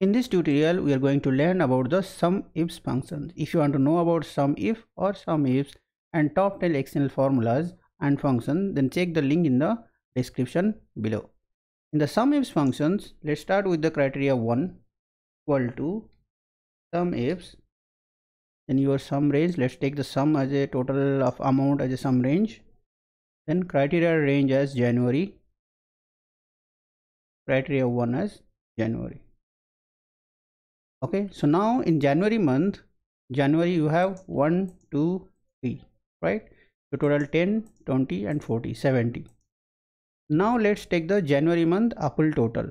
In this tutorial, we are going to learn about the sum ifs functions. If you want to know about sum if or sum ifs and top 10 external formulas and functions, then check the link in the description below. In the sum ifs functions, let's start with the criteria 1 equal to sum ifs. Then your sum range, let's take the sum as a total of amount as a sum range. Then criteria range as January, criteria 1 as January okay so now in january month january you have 1 2 3 right so total 10 20 and 40 70 now let's take the january month apple total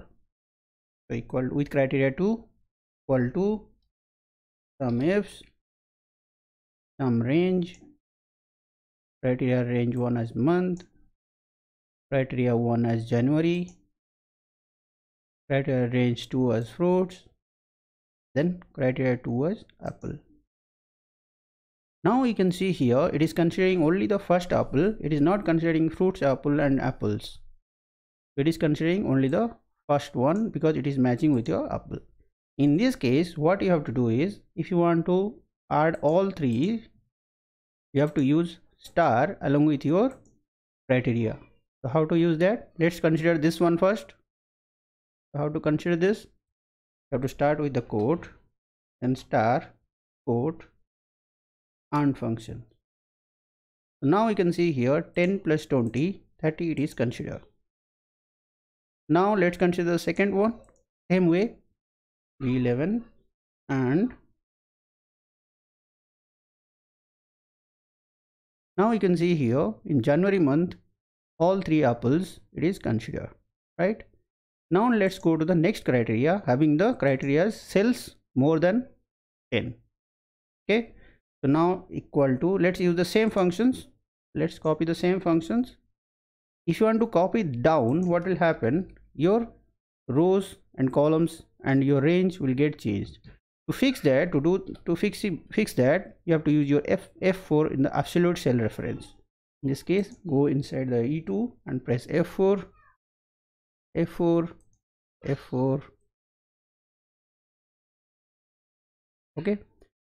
so equal with criteria 2 equal to some ifs some range criteria range 1 as month criteria 1 as january criteria range 2 as fruits then criteria 2 was apple now you can see here it is considering only the first apple it is not considering fruits apple and apples it is considering only the first one because it is matching with your apple in this case what you have to do is if you want to add all three you have to use star along with your criteria so how to use that let's consider this one first how to consider this you have to start with the quote and star quote and function now you can see here 10 plus 20 30 it is considered now let's consider the second one same way 11 and now you can see here in january month all three apples it is considered right now let's go to the next criteria having the criteria sales more than 10 okay so now equal to let's use the same functions let's copy the same functions if you want to copy down what will happen your rows and columns and your range will get changed to fix that to do to fix fix that you have to use your f f4 in the absolute cell reference in this case go inside the e2 and press f4 f4 f4 okay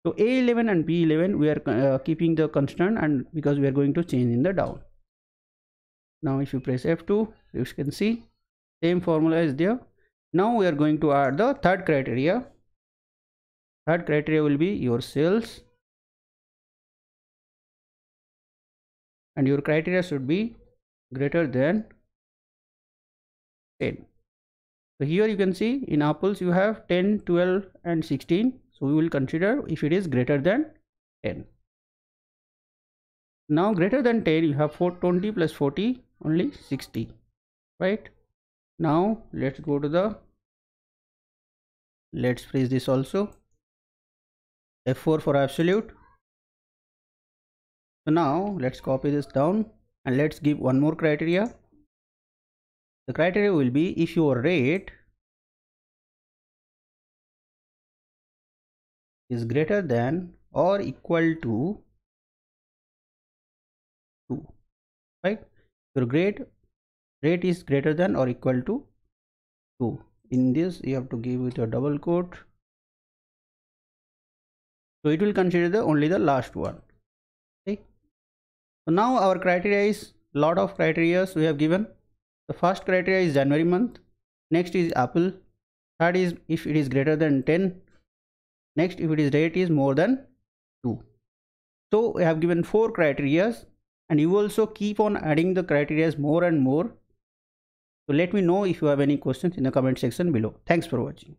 so a11 and b11 we are uh, keeping the constant and because we are going to change in the down now if you press f2 you can see same formula is there now we are going to add the third criteria third criteria will be your sales and your criteria should be greater than 10 so here you can see in apples you have 10 12 and 16 so we will consider if it is greater than 10 now greater than 10 you have 420 plus 40 only 60 right now let's go to the let's freeze this also f4 for absolute so now let's copy this down and let's give one more criteria the criteria will be if your rate is greater than or equal to 2 right your grade rate is greater than or equal to 2 in this you have to give with a double quote so it will consider the only the last one okay so now our criteria is lot of criterias we have given the first criteria is January month. Next is Apple. Third is if it is greater than 10. Next, if it is rate is more than 2. So I have given four criteria and you also keep on adding the criteria more and more. So let me know if you have any questions in the comment section below. Thanks for watching.